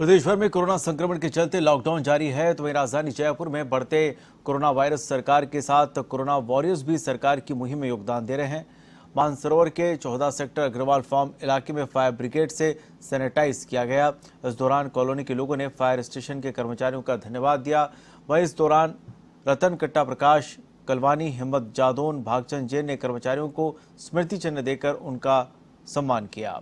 प्रदेश भर में कोरोना संक्रमण के चलते लॉकडाउन जारी है तो वहीं राजधानी जयपुर में बढ़ते कोरोना वायरस सरकार के साथ कोरोना वॉरियर्स भी सरकार की मुहिम में योगदान दे रहे हैं मानसरोवर के 14 सेक्टर अग्रवाल फार्म इलाके में फायर ब्रिगेड से सैनिटाइज किया गया इस दौरान कॉलोनी के लोगों ने फायर स्टेशन के कर्मचारियों का धन्यवाद दिया वहीं इस दौरान रतन कट्टा प्रकाश कलवानी हिम्मत जादोन भागचंद जैन ने कर्मचारियों को स्मृति चिन्ह देकर उनका सम्मान किया